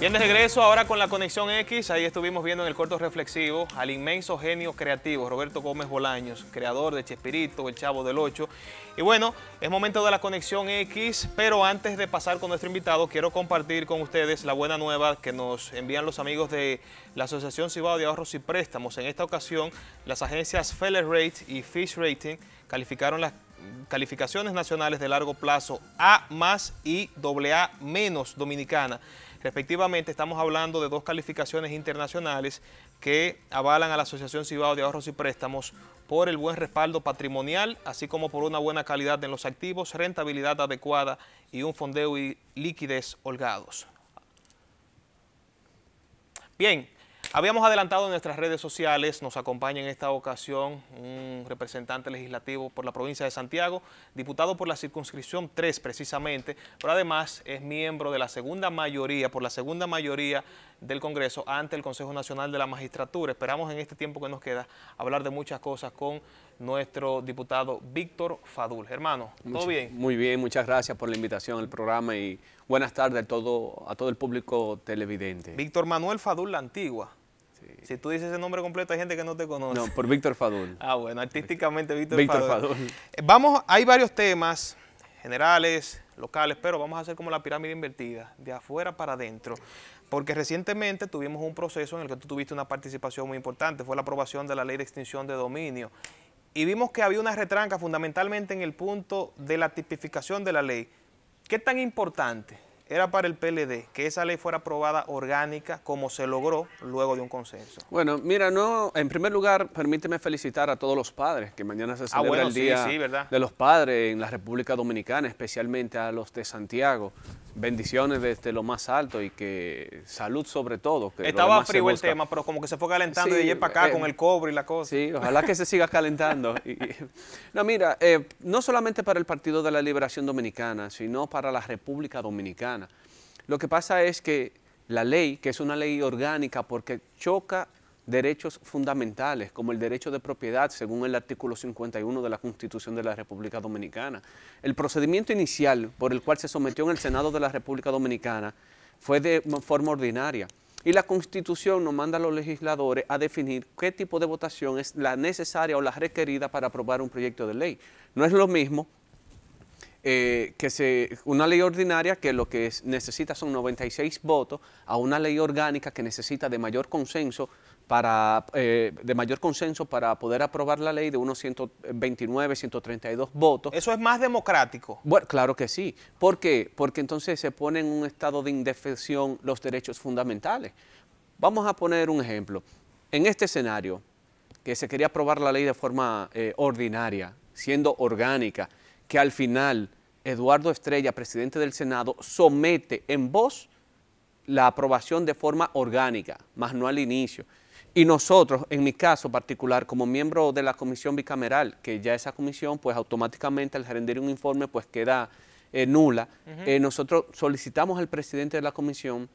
Bien, de regreso ahora con la conexión X, ahí estuvimos viendo en el corto reflexivo al inmenso genio creativo Roberto Gómez Bolaños, creador de Chespirito, El Chavo del Ocho. Y bueno, es momento de la conexión X, pero antes de pasar con nuestro invitado, quiero compartir con ustedes la buena nueva que nos envían los amigos de la Asociación Cibao de Ahorros y Préstamos. En esta ocasión, las agencias Feller Rate y Fish Rating calificaron las calificaciones nacionales de largo plazo A más y AA menos dominicana. Respectivamente, estamos hablando de dos calificaciones internacionales que avalan a la Asociación Cibao de Ahorros y Préstamos por el buen respaldo patrimonial, así como por una buena calidad en los activos, rentabilidad adecuada y un fondeo y liquidez holgados. Bien, Habíamos adelantado en nuestras redes sociales, nos acompaña en esta ocasión un representante legislativo por la provincia de Santiago, diputado por la circunscripción 3 precisamente, pero además es miembro de la segunda mayoría, por la segunda mayoría del Congreso ante el Consejo Nacional de la Magistratura. Esperamos en este tiempo que nos queda hablar de muchas cosas con nuestro diputado Víctor Fadul. Hermano, ¿todo bien? Muy bien, muchas gracias por la invitación al programa y buenas tardes todo, a todo el público televidente. Víctor Manuel Fadul, la antigua si tú dices ese nombre completo, hay gente que no te conoce. No, por Víctor Fadul. Ah, bueno, artísticamente Víctor, Víctor Fadul. Eh, vamos, hay varios temas generales, locales, pero vamos a hacer como la pirámide invertida, de afuera para adentro. Porque recientemente tuvimos un proceso en el que tú tuviste una participación muy importante, fue la aprobación de la ley de extinción de dominio. Y vimos que había una retranca fundamentalmente en el punto de la tipificación de la ley. ¿Qué tan importante era para el PLD que esa ley fuera aprobada orgánica como se logró luego de un consenso? Bueno, mira, no, en primer lugar, permíteme felicitar a todos los padres, que mañana se ah, celebra el Día de los Padres en la República Dominicana, especialmente a los de Santiago. Bendiciones desde lo más alto y que salud sobre todo. Estaba frío el tema, pero como que se fue calentando de para acá eh, con el cobre y la cosa. Sí, ojalá que se siga calentando. no, mira, eh, no solamente para el Partido de la Liberación Dominicana, sino para la República Dominicana lo que pasa es que la ley, que es una ley orgánica porque choca derechos fundamentales, como el derecho de propiedad, según el artículo 51 de la Constitución de la República Dominicana. El procedimiento inicial por el cual se sometió en el Senado de la República Dominicana fue de forma ordinaria. Y la Constitución nos manda a los legisladores a definir qué tipo de votación es la necesaria o la requerida para aprobar un proyecto de ley. No es lo mismo eh, que se, una ley ordinaria que lo que necesita son 96 votos a una ley orgánica que necesita de mayor consenso para, eh, de mayor consenso para poder aprobar la ley de unos 129, 132 votos. ¿Eso es más democrático? Bueno, claro que sí. ¿Por qué? Porque entonces se pone en un estado de indefensión los derechos fundamentales. Vamos a poner un ejemplo. En este escenario, que se quería aprobar la ley de forma eh, ordinaria, siendo orgánica, que al final Eduardo Estrella, presidente del Senado, somete en voz la aprobación de forma orgánica, más no al inicio. Y nosotros, en mi caso particular, como miembro de la comisión bicameral, que ya esa comisión, pues automáticamente al rendir un informe, pues queda eh, nula, eh, nosotros solicitamos al presidente de la comisión,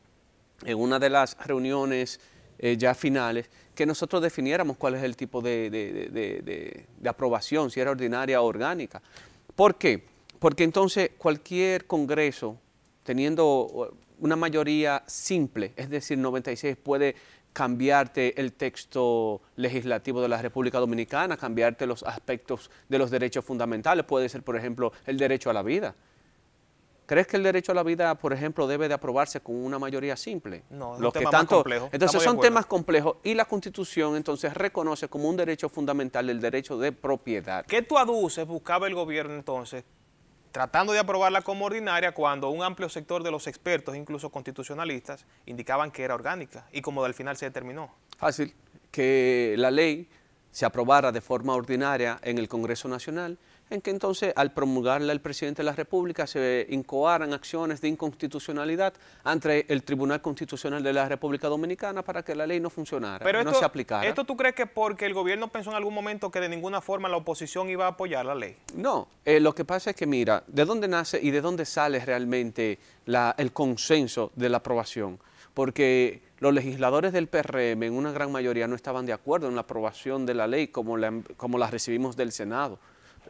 en una de las reuniones eh, ya finales, que nosotros definiéramos cuál es el tipo de, de aprobación, si era ordinaria o orgánica. ¿Por qué? Porque entonces cualquier Congreso, teniendo una mayoría simple, es decir, 96, puede cambiarte el texto legislativo de la República Dominicana, cambiarte los aspectos de los derechos fundamentales, puede ser, por ejemplo, el derecho a la vida. ¿Crees que el derecho a la vida, por ejemplo, debe de aprobarse con una mayoría simple? No, Los un que Entonces son temas complejos y la Constitución entonces reconoce como un derecho fundamental el derecho de propiedad. ¿Qué tú aduces buscaba el gobierno entonces tratando de aprobarla como ordinaria cuando un amplio sector de los expertos, incluso constitucionalistas, indicaban que era orgánica y como al final se determinó. Fácil, que la ley se aprobara de forma ordinaria en el Congreso Nacional en que entonces al promulgarla el presidente de la República se incoaran acciones de inconstitucionalidad ante el Tribunal Constitucional de la República Dominicana para que la ley no funcionara, Pero no se aplicara. ¿Esto tú crees que porque el gobierno pensó en algún momento que de ninguna forma la oposición iba a apoyar la ley? No, eh, lo que pasa es que mira, ¿de dónde nace y de dónde sale realmente el consenso de la aprobación? Porque los legisladores del PRM en una gran mayoría no estaban de acuerdo en la aprobación de la ley como como la recibimos del Senado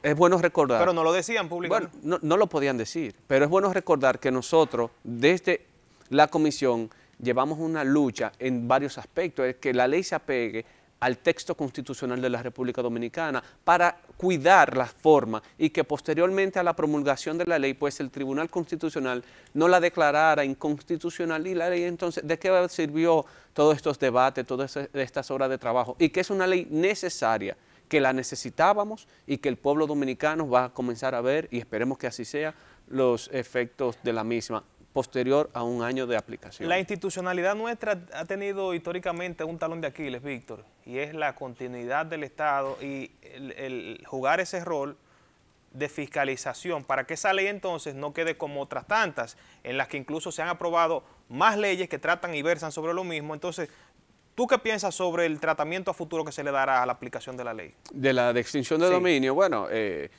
es bueno recordar. Pero no lo decían públicamente. Bueno, no, lo podían decir, pero es bueno recordar que nosotros, desde la comisión, llevamos una lucha en varios aspectos, es que la ley se apegue al texto constitucional de la República Dominicana para cuidar la forma y que posteriormente a la promulgación de la ley, pues el Tribunal Constitucional no la declarara inconstitucional y la ley entonces, ¿de qué sirvió todos estos debates, todas estas horas de trabajo? Y que es una ley necesaria que la necesitábamos y que el pueblo dominicano va a comenzar a ver, y esperemos que así sea, los efectos de la misma posterior a un año de aplicación. La institucionalidad nuestra ha tenido históricamente un talón de Aquiles, Víctor, y es la continuidad del Estado y el, jugar ese rol de fiscalización para que esa ley entonces no quede como otras tantas, en las que incluso se han aprobado más leyes que tratan y versan sobre lo mismo. Entonces, ¿Tú qué piensas sobre el tratamiento a futuro que se le dará a la aplicación de la ley? De la extinción de dominio, bueno, eh,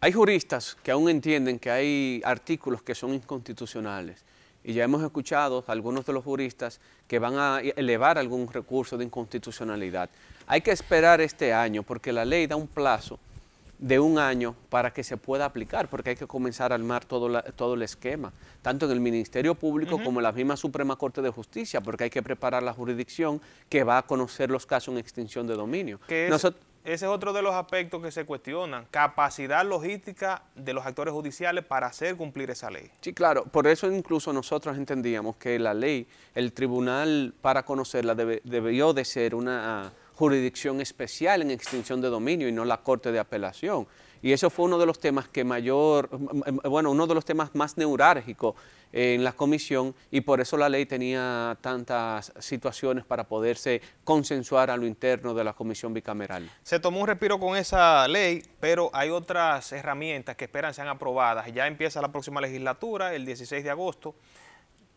hay juristas que aún entienden que hay artículos que son inconstitucionales y ya hemos escuchado a algunos de los juristas que van a e-, elevar algún recurso de inconstitucionalidad. Hay que esperar este año porque la ley da un plazo de un año para que se pueda aplicar, porque hay que comenzar a armar todo, todo el esquema, tanto en el Ministerio Público como en la misma Suprema Corte de Justicia, porque hay que preparar la jurisdicción que va a conocer los casos en extinción de dominio. ese es otro de los aspectos que se cuestionan, capacidad logística de los actores judiciales para hacer cumplir esa ley. Sí, claro, por eso incluso nosotros entendíamos que la ley, el tribunal para conocerla debió de ser una jurisdicción especial en extinción de dominio y no la Corte de Apelación. Y eso fue uno de los temas que mayor, bueno, uno de los temas más neurálgicos en la comisión y por eso la ley tenía tantas situaciones para poderse consensuar a lo interno de la comisión bicameral. Se tomó un respiro con esa ley, pero hay otras herramientas que esperan sean aprobadas. Ya empieza la próxima legislatura, el 16 de agosto.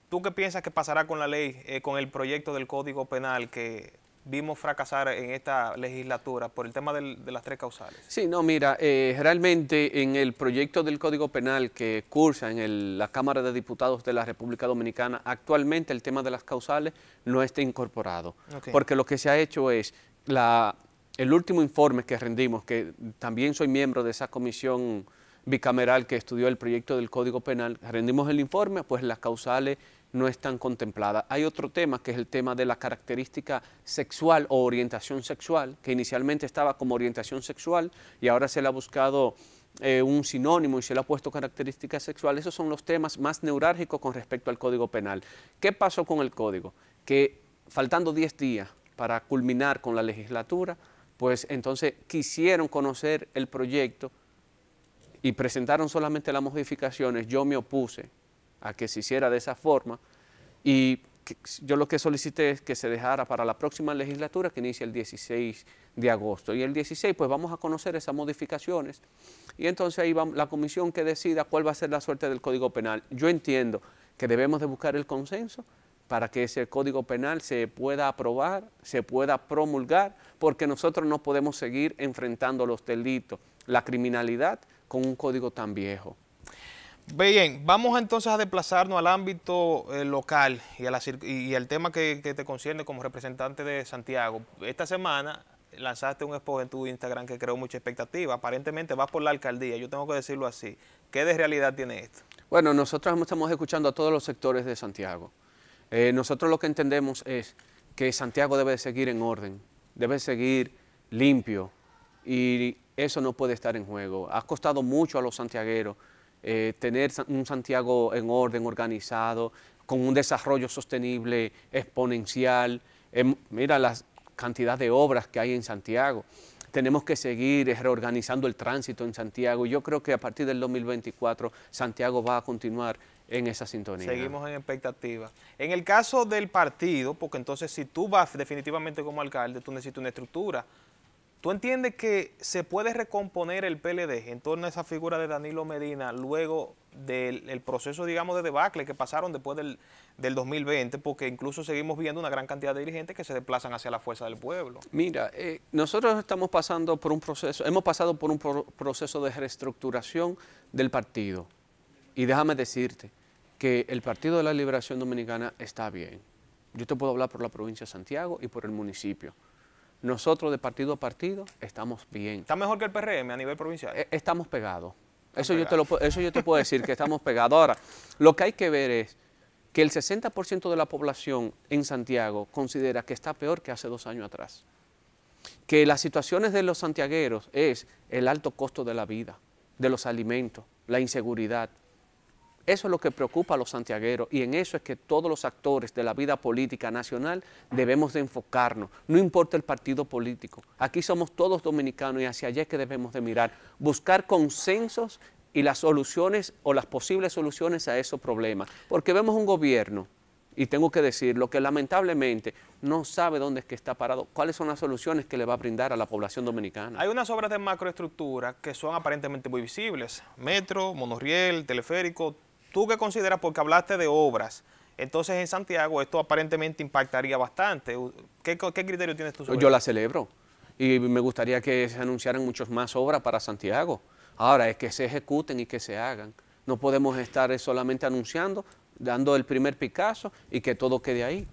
¿Tú qué piensas que pasará con la ley, eh, con el proyecto del Código Penal que vimos fracasar en esta legislatura por el tema de las tres causales? Sí, no, mira, eh, realmente en el proyecto del Código Penal que cursa en la Cámara de Diputados de la República Dominicana, actualmente el tema de las causales no está incorporado, porque lo que se ha hecho es la, el último informe que rendimos, que también soy miembro de esa comisión bicameral que estudió el proyecto del Código Penal, rendimos el informe, pues las causales no están contempladas. Hay otro tema que es el tema de la característica sexual o orientación sexual, que inicialmente estaba como orientación sexual y ahora se le ha buscado eh, un sinónimo y se le ha puesto característica sexual. Esos son los temas más neurálgicos con respecto al Código Penal. ¿Qué pasó con el Código? Que faltando 10 días para culminar con la legislatura, pues entonces quisieron conocer el proyecto y presentaron solamente las modificaciones, yo me opuse a que se hiciera de esa forma y yo lo que solicité es que se dejara para la próxima legislatura que inicia el 16 de agosto. Y el 16 pues vamos a conocer esas modificaciones y entonces ahí va la comisión que decida cuál va a ser la suerte del Código Penal. Yo entiendo que debemos de buscar el consenso para que ese Código Penal se pueda aprobar, se pueda promulgar, porque nosotros no podemos seguir enfrentando los delitos, la criminalidad con un código tan viejo. Bien, vamos entonces a desplazarnos al ámbito eh, local y, y al tema que, te concierne como representante de Santiago. Esta semana lanzaste un expo en tu Instagram que creó mucha expectativa. Aparentemente vas por la alcaldía, yo tengo que decirlo así. ¿Qué de realidad tiene esto? Bueno, nosotros estamos escuchando a todos los sectores de Santiago. Eh, nosotros lo que entendemos es que Santiago debe seguir en orden, debe seguir limpio y eso no puede estar en juego. Ha costado mucho a los santiagueros eh, tener un Santiago en orden, organizado, con un desarrollo sostenible, exponencial. Em, mira la cantidad de obras que hay en Santiago. Tenemos que seguir eh, reorganizando el tránsito en Santiago. Yo creo que a partir del 2024 Santiago va a continuar en esa sintonía. Seguimos en expectativa. En el caso del partido, porque entonces si tú vas definitivamente como alcalde, tú necesitas una estructura ¿Tú entiendes que se puede recomponer el PLD en torno a esa figura de Danilo Medina luego del proceso, digamos, de debacle que pasaron después del, 2020? Porque incluso seguimos viendo una gran cantidad de dirigentes que se desplazan hacia la fuerza del pueblo. Mira, eh, nosotros estamos pasando por un proceso, hemos pasado por un proceso de reestructuración del partido. Y déjame decirte que el Partido de la Liberación Dominicana está bien. Yo te puedo hablar por la provincia de Santiago y por el municipio nosotros de partido a partido estamos bien. ¿Está mejor que el PRM a nivel provincial? E, estamos pegados. Eso, Yo te eso yo te puedo decir que estamos pegados. Ahora, lo que hay que ver es que el 60% de la población en Santiago considera que está peor que hace dos años atrás. Que las situaciones de los santiagueros es el alto costo de la vida, de los alimentos, la inseguridad, eso es lo que preocupa a los santiagueros y en eso es que todos los actores de la vida política nacional debemos de enfocarnos, no importa el partido político. Aquí somos todos dominicanos y hacia allá es que debemos de mirar, buscar consensos y las soluciones o las posibles soluciones a esos problemas. Porque vemos un gobierno y tengo que decirlo, que lamentablemente no sabe dónde es que está parado, cuáles son las soluciones que le va a brindar a la población dominicana. Hay unas obras de macroestructura que son aparentemente muy visibles, metro, monorriel, teleférico, ¿Tú qué consideras? Porque hablaste de obras. Entonces en Santiago esto aparentemente impactaría bastante. ¿Qué, criterio tienes tú Yo la celebro y me gustaría que se anunciaran muchas más obras para Santiago. Ahora es que se ejecuten y que se hagan. No podemos estar eh, solamente anunciando, dando el primer Picasso y que todo quede ahí.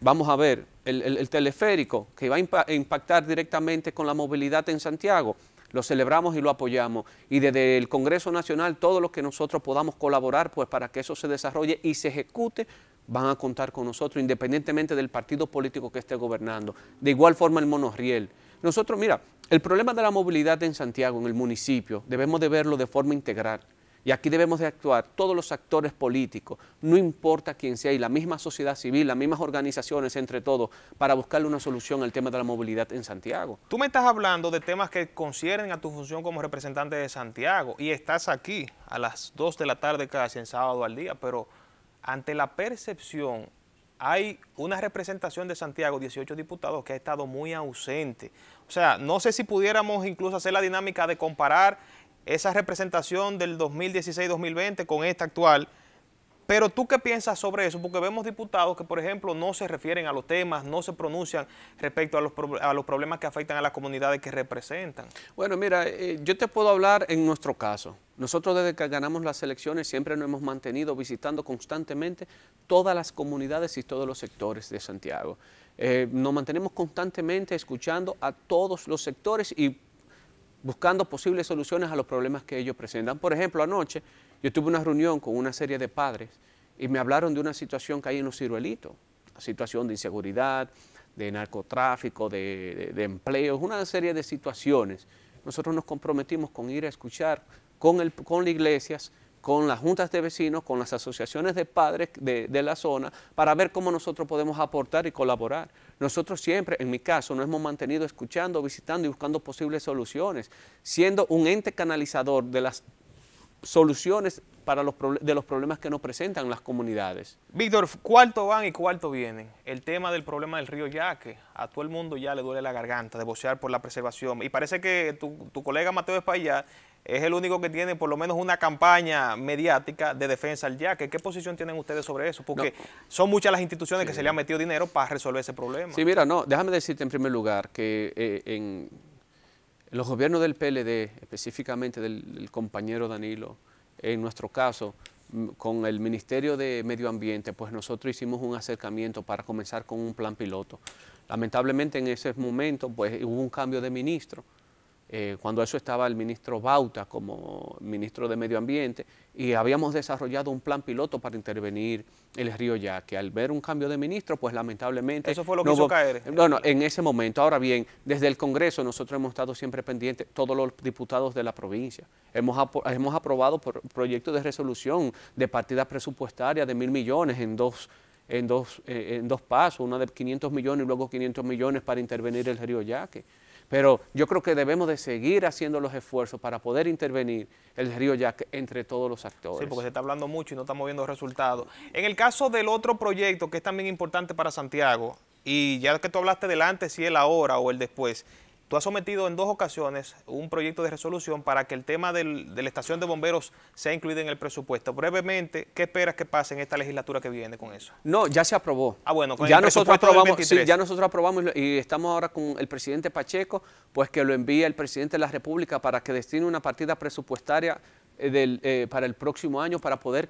Vamos a ver, el teleférico que va a impactar directamente con la movilidad en Santiago, lo celebramos y lo apoyamos. Y desde el Congreso Nacional, todos los que nosotros podamos colaborar, pues para que eso se desarrolle y se ejecute, van a contar con nosotros, independientemente del partido político que esté gobernando. De igual forma el monorriel. Nosotros, mira, el problema de la movilidad en Santiago, en el municipio, debemos de verlo de forma integral. Y aquí debemos de actuar todos los actores políticos, no importa quién sea, y la misma sociedad civil, las mismas organizaciones entre todos, para buscarle una solución al tema de la movilidad en Santiago. Tú me estás hablando de temas que conciernen a tu función como representante de Santiago y estás aquí a las 2 de la tarde casi en sábado al día, pero ante la percepción hay una representación de Santiago, 18 diputados, que ha estado muy ausente. O sea, no sé si pudiéramos incluso hacer la dinámica de comparar esa representación del 2016-2020 con esta actual. Pero tú qué piensas sobre eso, porque vemos diputados que, por ejemplo, no se refieren a los temas, no se pronuncian respecto a los, problemas que afectan a las comunidades que representan. Bueno, mira, eh, yo te puedo hablar en nuestro caso. Nosotros desde que ganamos las elecciones siempre nos hemos mantenido visitando constantemente todas las comunidades y todos los sectores de Santiago. Eh, nos mantenemos constantemente escuchando a todos los sectores y buscando posibles soluciones a los problemas que ellos presentan. Por ejemplo, anoche yo tuve una reunión con una serie de padres y me hablaron de una situación que hay en los ciruelitos, una situación de inseguridad, de narcotráfico, de, empleo, una serie de situaciones. Nosotros nos comprometimos con ir a escuchar con, el, con las iglesias, con las juntas de vecinos, con las asociaciones de padres de, la zona, para ver cómo nosotros podemos aportar y colaborar. Nosotros siempre, en mi caso, nos hemos mantenido escuchando, visitando y buscando posibles soluciones, siendo un ente canalizador de las soluciones para los de los problemas que nos presentan las comunidades. Víctor, ¿cuánto van y cuánto vienen? El tema del problema del río Yaque, a todo el mundo ya le duele la garganta de bocear por la preservación y parece que tu, tu colega Mateo Espaillat es el único que tiene por lo menos una campaña mediática de defensa al yaque. ¿Qué posición tienen ustedes sobre eso? Porque son muchas las instituciones que se le han metido dinero para resolver ese problema. Sí, mira, no, déjame decirte en primer lugar que eh, en los gobiernos del PLD, específicamente del, del compañero Danilo, en nuestro caso, con el Ministerio de Medio Ambiente, pues nosotros hicimos un acercamiento para comenzar con un plan piloto. Lamentablemente en ese momento pues hubo un cambio de ministro eh, cuando eso estaba el ministro Bauta como ministro de Medio Ambiente, y habíamos desarrollado un plan piloto para intervenir el río Yaque al ver un cambio de ministro, pues lamentablemente... Eso fue lo que hizo caer. Eh, bueno, en ese momento. Ahora bien, desde el Congreso nosotros hemos estado siempre pendientes, todos los diputados de la provincia. Hemos, aprobado proyectos de resolución de partida presupuestaria de mil millones en dos en dos, eh, en dos pasos, una de 500 millones y luego 500 millones para intervenir el río Yaque. Pero yo creo que debemos de seguir haciendo los esfuerzos para poder intervenir el río Jack entre todos los actores. Sí, porque se está hablando mucho y no estamos viendo resultados. En el caso del otro proyecto que es también importante para Santiago, y ya que tú hablaste del antes y el ahora o el después, Tú has sometido en dos ocasiones un proyecto de resolución para que el tema de la estación de bomberos sea incluido en el presupuesto. Brevemente, ¿qué esperas que pase en esta legislatura que viene con eso? No, ya se aprobó. Ah, bueno, con ya el nosotros aprobamos, sí, ya nosotros aprobamos y estamos ahora con el presidente Pacheco, pues que lo envía el presidente de la República para que destine una partida presupuestaria eh, eh, para el próximo año para poder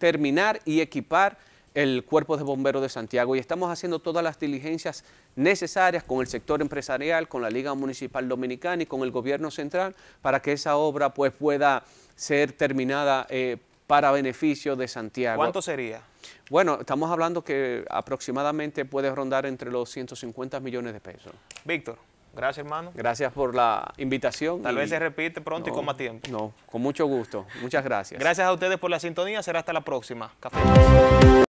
terminar y equipar el Cuerpo de Bomberos de Santiago y estamos haciendo todas las diligencias necesarias con el sector empresarial, con la Liga Municipal Dominicana y con el gobierno central para que esa obra pues, pueda ser terminada eh, para beneficio de Santiago. ¿Cuánto sería? Bueno, estamos hablando que aproximadamente puede rondar entre los 150 millones de pesos. Víctor. Gracias, hermano. Gracias por la invitación. Tal vez se repite pronto y con más tiempo. No, con mucho gusto. Muchas gracias. Gracias a ustedes por la sintonía. Será hasta la próxima. Café.